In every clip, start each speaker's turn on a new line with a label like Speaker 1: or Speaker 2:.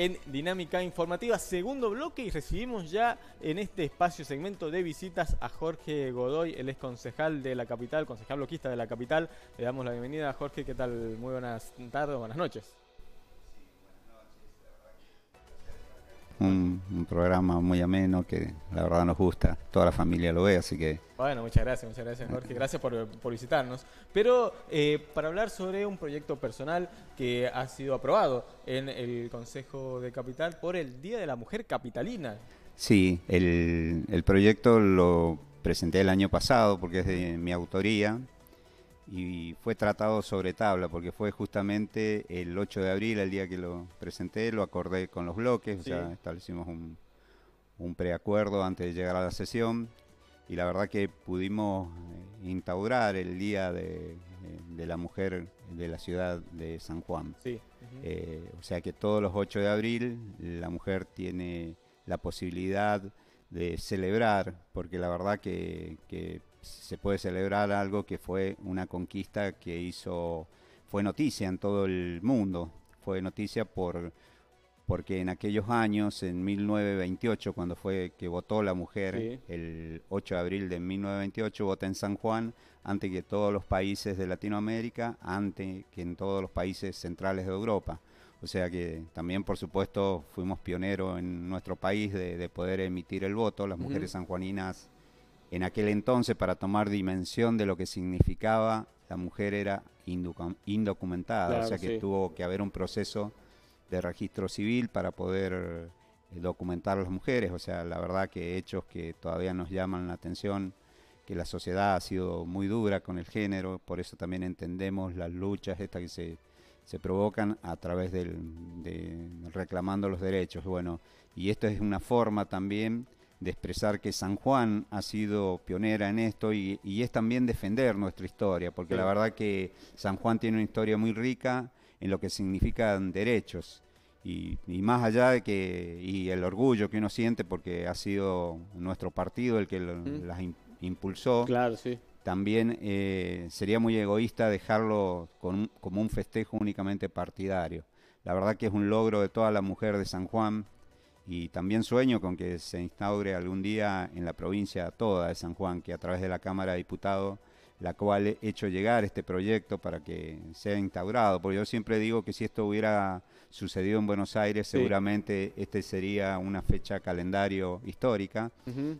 Speaker 1: en Dinámica Informativa, segundo bloque, y recibimos ya en este espacio segmento de visitas a Jorge Godoy, el ex concejal de la capital, concejal bloquista de la capital. Le damos la bienvenida a Jorge, ¿qué tal? Muy buenas tardes, buenas noches.
Speaker 2: Un, programa muy ameno que la verdad nos gusta, toda la familia lo ve, así que...
Speaker 1: Bueno, muchas gracias, muchas gracias Jorge, gracias por, visitarnos. Pero eh, para hablar sobre un proyecto personal que ha sido aprobado en el Consejo de Capital por el Día de la Mujer Capitalina.
Speaker 2: Sí, el, el proyecto lo presenté el año pasado porque es de mi autoría, y fue tratado sobre tabla, porque fue justamente el 8 de abril, el día que lo presenté, lo acordé con los bloques, establecimos un, preacuerdo antes de llegar a la sesión, y la verdad que pudimos eh, instaurar el Día eh, de, la Mujer de la ciudad de San Juan. Eh, o sea que todos los 8 de abril la mujer tiene la posibilidad de celebrar, porque la verdad que se puede celebrar algo que fue una conquista que hizo, fue noticia en todo el mundo, fue noticia por, porque en aquellos años, en 1928, cuando fue que votó la mujer, el 8 de abril de 1928, vota en San Juan, antes que todos los países de Latinoamérica, antes que en todos los países centrales de Europa. O sea que también, por supuesto, fuimos pioneros en nuestro país de, poder emitir el voto. Las mujeres sanjuaninas en aquel entonces para tomar dimensión de lo que significaba la mujer era indocumentada, o sea que tuvo que haber un proceso de registro civil para poder eh, documentar a las mujeres, o sea, la verdad que hechos que todavía nos llaman la atención, que la sociedad ha sido muy dura con el género, por eso también entendemos las luchas estas que se, se provocan a través de reclamando los derechos, bueno, y esto es una forma también de expresar que San Juan ha sido pionera en esto y, es también defender nuestra historia, porque la verdad que San Juan tiene una historia muy rica en lo que significan derechos. Y, más allá de que y el orgullo que uno siente porque ha sido nuestro partido el que las impulsó claro, sí. también eh, sería muy egoísta dejarlo como un festejo únicamente partidario la verdad que es un logro de toda la mujer de San Juan y también sueño con que se instaure algún día en la provincia toda de San Juan, que a través de la Cámara de Diputados, la cual he hecho llegar este proyecto para que sea instaurado, porque yo siempre digo que si esto hubiera sucedido en Buenos Aires, seguramente este sería una fecha calendario histórica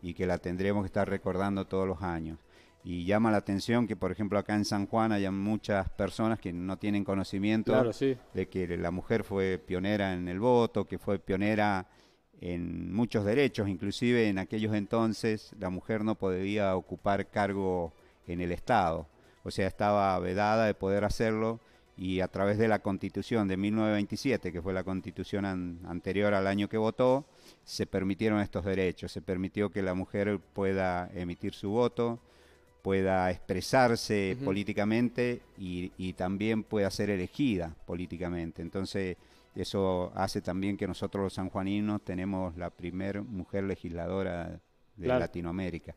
Speaker 2: y que la tendremos que estar recordando todos los años. Y llama la atención que, por ejemplo, acá en San Juan hay muchas personas que no tienen conocimiento de que la mujer fue pionera en el voto, que fue pionera en muchos derechos, inclusive en aquellos entonces la mujer no podía ocupar cargo en el Estado, o sea, estaba vedada de poder hacerlo y a través de la constitución de 1927, que fue la constitución anterior al año que votó, se permitieron estos derechos, se permitió que la mujer pueda emitir su voto, pueda expresarse políticamente y, y, también pueda ser elegida políticamente. Entonces, eso hace también que nosotros los sanjuaninos tenemos la primer mujer legisladora de Latinoamérica,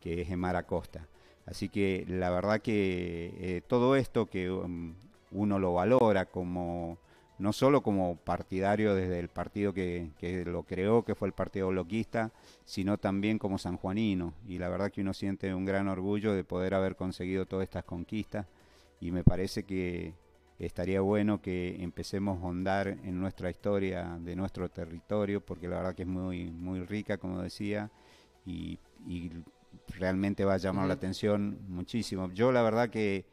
Speaker 2: que es Emara Costa. Así que la verdad que eh, todo esto que um, uno lo valora como no solo como partidario desde el partido que, que, lo creó, que fue el Partido Bloquista, sino también como sanjuanino. Y la verdad que uno siente un gran orgullo de poder haber conseguido todas estas conquistas. Y me parece que estaría bueno que empecemos a hondar en nuestra historia de nuestro territorio, porque la verdad que es muy, muy rica, como decía, y, realmente va a llamar la atención muchísimo. Yo la verdad que,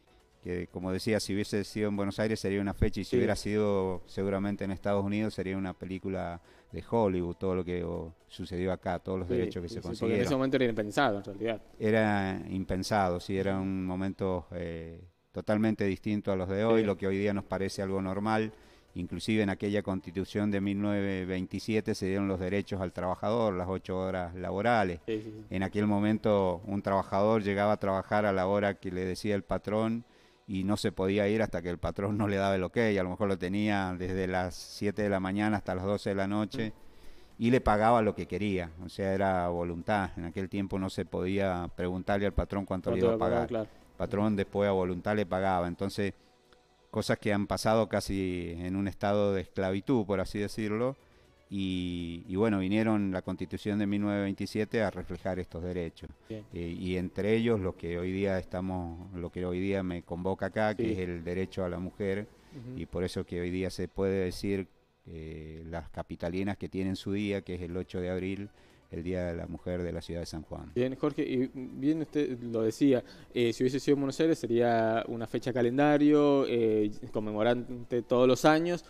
Speaker 2: como decía, si hubiese sido en Buenos Aires sería una fecha, y si hubiera sido seguramente en Estados Unidos sería una película de Hollywood, todo lo que sucedió acá, todos los derechos que se consiguieron. en ese
Speaker 1: momento era impensado, en realidad.
Speaker 2: Era impensado, sí, era un momento... Eh, totalmente distinto a los de hoy, lo que hoy día nos parece algo normal. Inclusive en aquella constitución de 1927 se dieron los derechos al trabajador, las ocho horas laborales. en aquel momento un trabajador llegaba a trabajar a la hora que le decía el patrón y no se podía ir hasta que el patrón no le daba el ok. A lo mejor lo tenía desde las 7 de la mañana hasta las 12 de la noche mm. y le pagaba lo que quería, o sea, era voluntad. En aquel tiempo no se podía preguntarle al patrón cuánto, le iba a pagar patrón después a voluntad le pagaba. Entonces, cosas que han pasado casi en un estado de esclavitud, por así decirlo, y, bueno, vinieron la constitución de 1927 a reflejar estos derechos. Eh, y entre ellos lo que hoy día estamos, lo que hoy día me convoca acá, que es el derecho a la mujer, y por eso que hoy día se puede decir eh, las capitalinas que tienen su día, que es el 8 de abril, el Día de la Mujer de la ciudad de San Juan.
Speaker 1: Bien, Jorge, y bien usted lo decía, eh, si hubiese sido en Buenos Aires sería una fecha calendario, eh, conmemorante todos los años.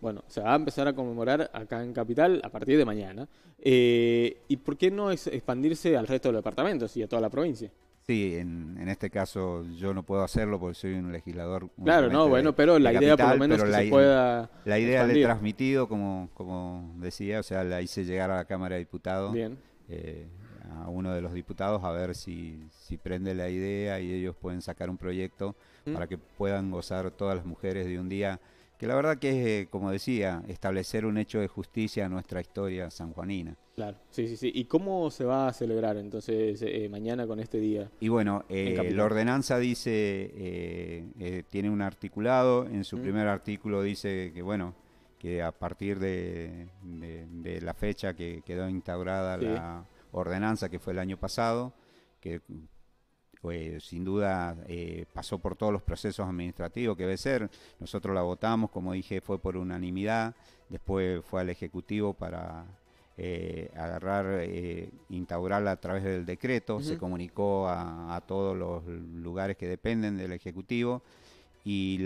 Speaker 1: Bueno, se va a empezar a conmemorar acá en Capital a partir de mañana. Eh, ¿Y por qué no expandirse al resto de los departamentos y a toda la provincia?
Speaker 2: Sí, en, en, este caso yo no puedo hacerlo porque soy un legislador. Claro, no, bueno, pero la idea por lo menos se pueda. La idea de transmitido, como, como decía, o sea, la hice llegar a la Cámara de Diputados. Eh, a uno de los diputados a ver si, si prende la idea y ellos pueden sacar un proyecto ¿Mm? para que puedan gozar todas las mujeres de un día que la verdad que es, eh, como decía, establecer un hecho de justicia a nuestra historia sanjuanina.
Speaker 1: Claro, sí, sí, sí. ¿Y cómo se va a celebrar entonces eh, mañana con este día?
Speaker 2: Y bueno, eh, la ordenanza dice, tiene un articulado, en su primer artículo dice que bueno, que a partir de, la fecha que quedó instaurada la ordenanza, que fue el año pasado, que eh, sin duda eh, pasó por todos los procesos administrativos que debe ser. Nosotros la votamos, como dije, fue por unanimidad, después fue al Ejecutivo para eh, agarrar, instaurarla a través del decreto, se comunicó a, todos los lugares que dependen del Ejecutivo y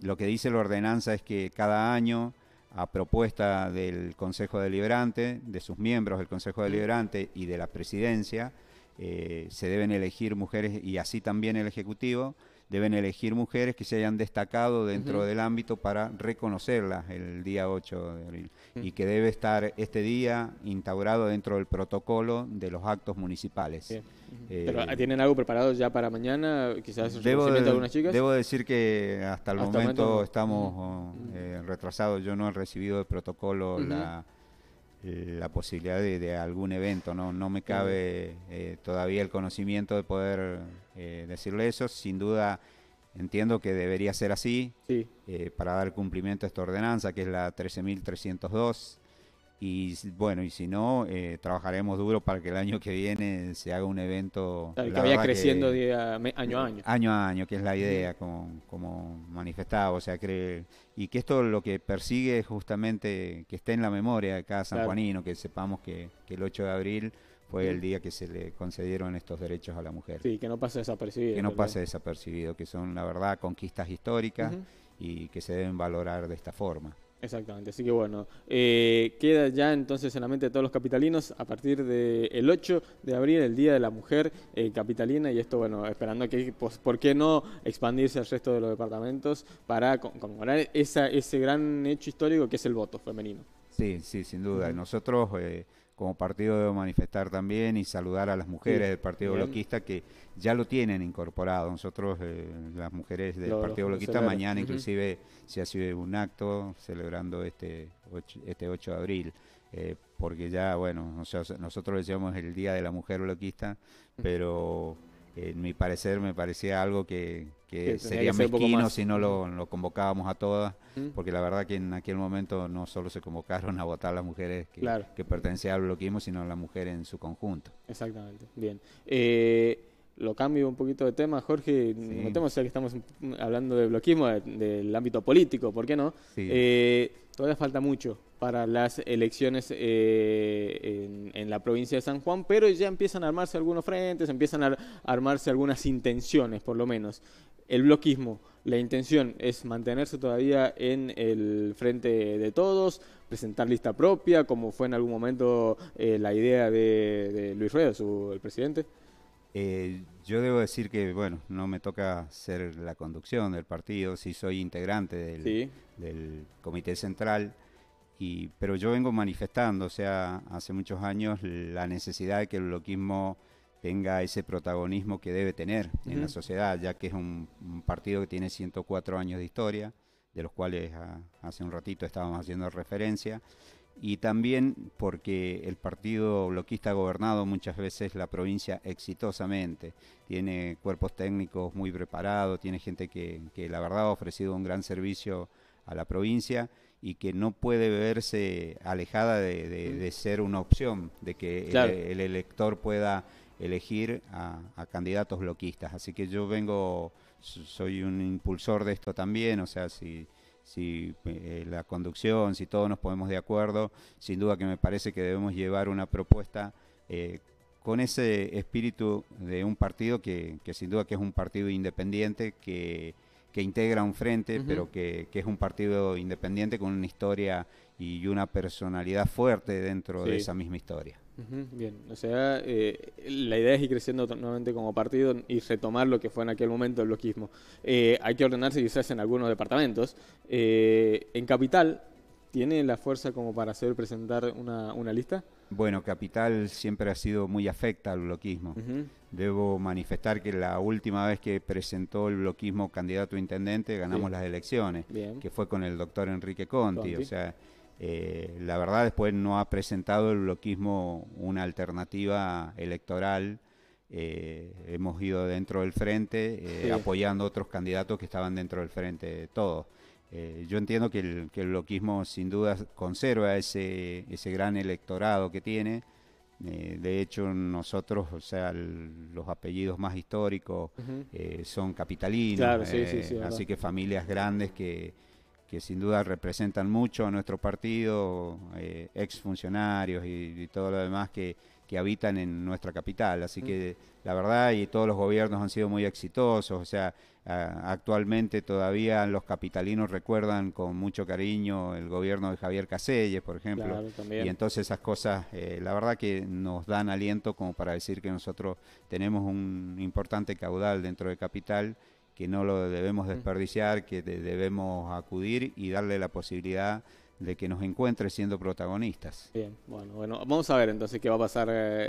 Speaker 2: lo que dice la ordenanza es que cada año a propuesta del Consejo Deliberante, de sus miembros del Consejo Deliberante y de la Presidencia, eh, se deben elegir mujeres, y así también el Ejecutivo, deben elegir mujeres que se hayan destacado dentro del ámbito para reconocerlas el día 8 de abril mm. y que debe estar este día instaurado dentro del protocolo de los actos municipales. Eh, ah,
Speaker 1: tienen algo preparado ya para mañana? Quizás debo, algunas chicas. Debo
Speaker 2: decir que hasta el momento, estamos eh, retrasados. Yo no he recibido el protocolo, la eh, la posibilidad de, algún evento. No, me cabe eh, todavía el conocimiento de poder eh, decirle eso. Sin duda entiendo que debería ser así para dar cumplimiento a esta ordenanza, que es la 13.302. Y bueno, y si no, eh, trabajaremos duro para que el año que viene se haga un evento. que vaya creciendo año a año. Año a año, que es la idea, como, como manifestaba. O sea, y que esto lo que persigue es justamente que esté en la memoria de cada San que sepamos que, el 8 de abril fue el día que se le concedieron estos derechos a la mujer.
Speaker 1: Sí, que no pase desapercibido. Que no pase
Speaker 2: desapercibido, que son, la verdad, conquistas históricas y que se deben valorar de esta forma.
Speaker 1: Exactamente, así que bueno, eh, queda ya entonces en la mente de todos los capitalinos a partir del 8 de abril, el Día de la Mujer eh, Capitalina, y esto, bueno, esperando que, pues, ¿por qué no expandirse al resto de los departamentos para conmemorar esa, ese gran hecho histórico que es el voto femenino?
Speaker 2: Sí, sí, sin duda. Nosotros... Eh, como partido debo manifestar también y saludar a las mujeres del Partido Bloquista que ya lo tienen incorporado. Nosotros, eh, las mujeres del Partido Bloquista, mañana inclusive se hace un acto celebrando este 8, este 8 de abril, eh, porque ya, bueno, nosotros le nosotros el Día de la Mujer Bloquista, pero en mi parecer me parecía algo que, sería mezquino si no lo, convocábamos a todas, porque la verdad que en aquel momento no solo se convocaron a votar las mujeres que, pertenecían al bloqueismo, sino las mujeres en su conjunto.
Speaker 1: Exactamente, bien. Eh, lo cambio un poquito de tema, Jorge, No notemos ya que estamos hablando de bloqueismo, del ámbito político, ¿por qué no? Eh, Todavía falta mucho para las elecciones eh, en, la provincia de San Juan, pero ya empiezan a armarse algunos frentes, empiezan a armarse algunas intenciones, por lo menos. El bloquismo, la intención es mantenerse todavía en el frente de todos, presentar lista propia, como fue en algún momento eh, la idea de, de Luis Rueda, su, el presidente.
Speaker 2: Eh, yo debo decir que, bueno, no me toca ser la conducción del partido, sí soy integrante del, comité central, y, pero yo vengo manifestando, o sea, hace muchos años, la necesidad de que el bloquismo tenga ese protagonismo que debe tener en la sociedad, ya que es un, partido que tiene 104 años de historia, de los cuales ah, hace un ratito estábamos haciendo referencia, y también porque el partido bloquista ha gobernado muchas veces la provincia exitosamente. Tiene cuerpos técnicos muy preparados, tiene gente que, que la verdad ha ofrecido un gran servicio a la provincia y que no puede verse alejada de, de, ser una opción, de que el, elector pueda elegir a, a candidatos bloquistas. Así que yo vengo, soy un impulsor de esto también, o sea, si si eh, la conducción, si todos nos ponemos de acuerdo, sin duda que me parece que debemos llevar una propuesta eh, con ese espíritu de un partido que, que, sin duda que es un partido independiente, que, que integra un frente, pero que, es un partido independiente con una historia y una personalidad fuerte dentro de esa misma historia.
Speaker 1: Bien, o sea, eh, la idea es ir creciendo nuevamente como partido y retomar lo que fue en aquel momento el bloquismo. Eh, hay que ordenarse quizás en algunos departamentos. Eh, en Capital, ¿tiene la fuerza como para hacer presentar una, lista?
Speaker 2: Bueno, Capital siempre ha sido muy afecta al bloquismo. Debo manifestar que la última vez que presentó el bloquismo candidato a intendente ganamos las elecciones, que fue con el doctor Enrique Conti. Conti. O sea, eh, la verdad después no ha presentado el bloquismo una alternativa electoral. Eh, hemos ido dentro del frente eh, apoyando otros candidatos que estaban dentro del frente de todos. yo entiendo que el, bloquismo sin duda conserva ese, ese gran electorado que tiene, de hecho, nosotros, o sea, los apellidos más históricos son capitalinos, así que familias grandes que, que sin duda representan mucho a nuestro partido, eh, ex funcionarios y, todo lo demás que, habitan en nuestra capital. Así mm. que la verdad, y todos los gobiernos han sido muy exitosos, o sea, actualmente todavía los capitalinos recuerdan con mucho cariño el gobierno de Javier Caselles, por ejemplo. y entonces esas cosas, eh, la verdad que nos dan aliento como para decir que nosotros tenemos un importante caudal dentro de capital que no lo debemos desperdiciar, que debemos acudir y darle la posibilidad de que nos encuentre siendo protagonistas. Bien,
Speaker 1: bueno, bueno, vamos a ver entonces qué va a pasar eh,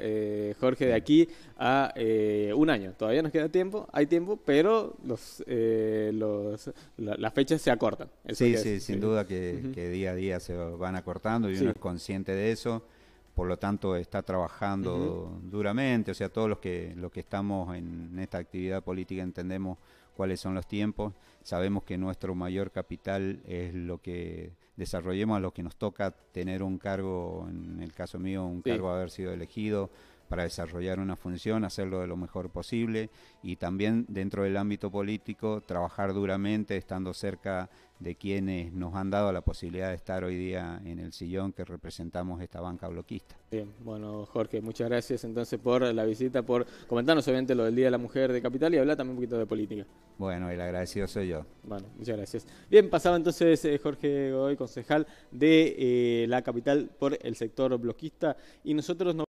Speaker 1: eh, Jorge de aquí a eh, un año. Todavía nos queda tiempo, hay tiempo, pero los, las fechas se acortan. sí, sí, sin duda que,
Speaker 2: día a día se van acortando y uno es consciente de eso. Por lo tanto, está trabajando duramente. O sea, todos los que, los que estamos en esta actividad política entendemos cuáles son los tiempos. Sabemos que nuestro mayor capital es lo que desarrollemos, lo que nos toca tener un cargo, en el caso mío, un cargo haber sido elegido para desarrollar una función, hacerlo de lo mejor posible y también dentro del ámbito político trabajar duramente estando cerca de quienes nos han dado la posibilidad de estar hoy día en el sillón que representamos esta banca bloquista.
Speaker 1: Bien, bueno Jorge, muchas gracias entonces por la visita, por comentarnos obviamente lo del Día de la Mujer de Capital y hablar también un poquito de política.
Speaker 2: Bueno, el agradecido soy yo. Bueno,
Speaker 1: muchas gracias. Bien, pasaba entonces eh, Jorge Godoy, concejal de eh, la capital por el sector bloquista, y nosotros nos